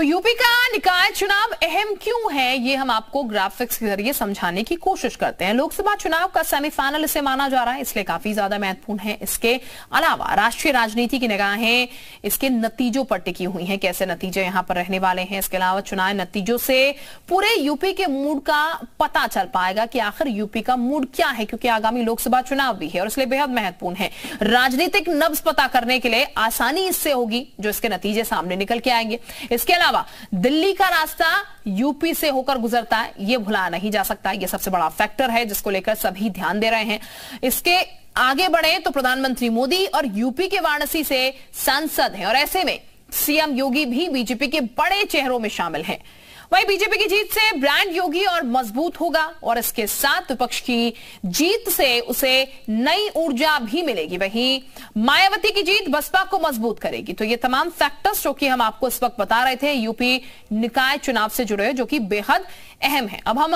तो यूपी का निकाय चुनाव अहम क्यों है ये हम आपको ग्राफिक्स के जरिए समझाने की कोशिश करते हैं लोकसभा चुनाव का सेमीफाइनल इसे माना जा रहा है इसलिए काफी ज्यादा महत्वपूर्ण है इसके अलावा राष्ट्रीय राजनीति की निगाहें इसके नतीजों पर टिकी हुई हैं कैसे नतीजे यहां पर रहने वाले हैं इसके अलावा चुनाव नतीजों से पूरे यूपी के मूड का पता चल पाएगा कि आखिर यूपी का मूड क्या है क्योंकि आगामी लोकसभा चुनाव भी है और इसलिए बेहद महत्वपूर्ण है राजनीतिक नब्ज पता करने के लिए आसानी इससे होगी जो इसके नतीजे सामने निकल के आएंगे इसके अलावा अलावा दिल्ली का रास्ता यूपी से होकर गुजरता है ये भुला नहीं जा सकता ये सबसे बड़ा फैक्टर है जिसको लेकर सभी ध्यान दे रहे हैं इसके आगे बढ़े तो प्रधानमंत्री मोदी और यूपी के वाराणसी से सांसद हैं और ऐसे में सीएम योगी भी बीजेपी के बड़े चेहरों में शामिल हैं वहीं बीजेपी की जीत से ब्रांड योगी और मजबूत होगा और इसके साथ विपक्ष की जीत से उसे नई ऊर्जा भी मिलेगी वहीं मायावती की जीत बसपा को मजबूत करेगी तो ये तमाम फैक्टर्स जो कि हम आपको इस वक्त बता रहे थे यूपी निकाय चुनाव से जुड़े जो कि बेहद अहम है अब हम